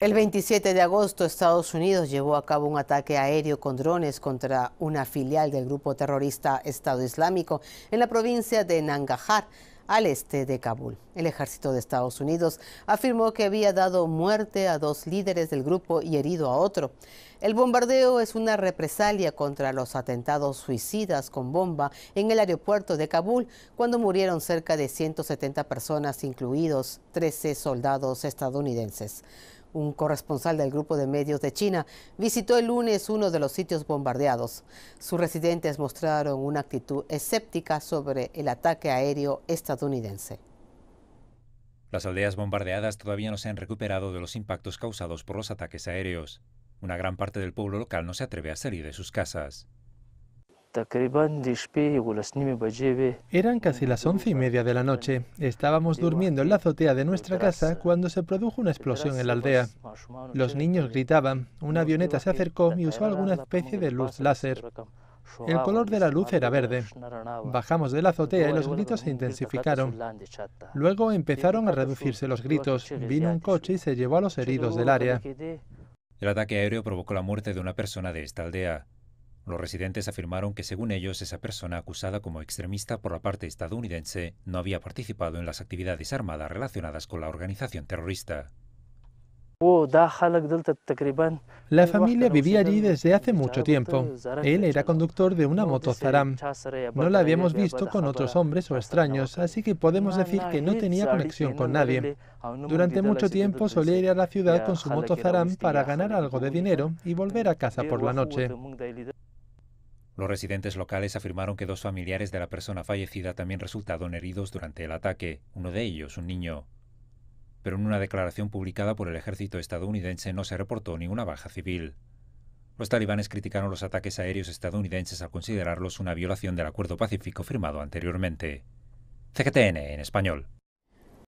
El 27 de agosto, Estados Unidos llevó a cabo un ataque aéreo con drones contra una filial del grupo terrorista Estado Islámico en la provincia de Nangajar, al este de Kabul. El ejército de Estados Unidos afirmó que había dado muerte a dos líderes del grupo y herido a otro. El bombardeo es una represalia contra los atentados suicidas con bomba en el aeropuerto de Kabul, cuando murieron cerca de 170 personas, incluidos 13 soldados estadounidenses un corresponsal del grupo de medios de China, visitó el lunes uno de los sitios bombardeados. Sus residentes mostraron una actitud escéptica sobre el ataque aéreo estadounidense. Las aldeas bombardeadas todavía no se han recuperado de los impactos causados por los ataques aéreos. Una gran parte del pueblo local no se atreve a salir de sus casas. Eran casi las once y media de la noche. Estábamos durmiendo en la azotea de nuestra casa cuando se produjo una explosión en la aldea. Los niños gritaban, una avioneta se acercó y usó alguna especie de luz láser. El color de la luz era verde. Bajamos de la azotea y los gritos se intensificaron. Luego empezaron a reducirse los gritos. Vino un coche y se llevó a los heridos del área. El ataque aéreo provocó la muerte de una persona de esta aldea. Los residentes afirmaron que según ellos esa persona acusada como extremista por la parte estadounidense no había participado en las actividades armadas relacionadas con la organización terrorista. La familia vivía allí desde hace mucho tiempo. Él era conductor de una moto Zaram. No la habíamos visto con otros hombres o extraños, así que podemos decir que no tenía conexión con nadie. Durante mucho tiempo solía ir a la ciudad con su moto Zaram para ganar algo de dinero y volver a casa por la noche. Los residentes locales afirmaron que dos familiares de la persona fallecida también resultaron heridos durante el ataque, uno de ellos un niño. Pero en una declaración publicada por el ejército estadounidense no se reportó ninguna baja civil. Los talibanes criticaron los ataques aéreos estadounidenses al considerarlos una violación del acuerdo pacífico firmado anteriormente. CGTN en español.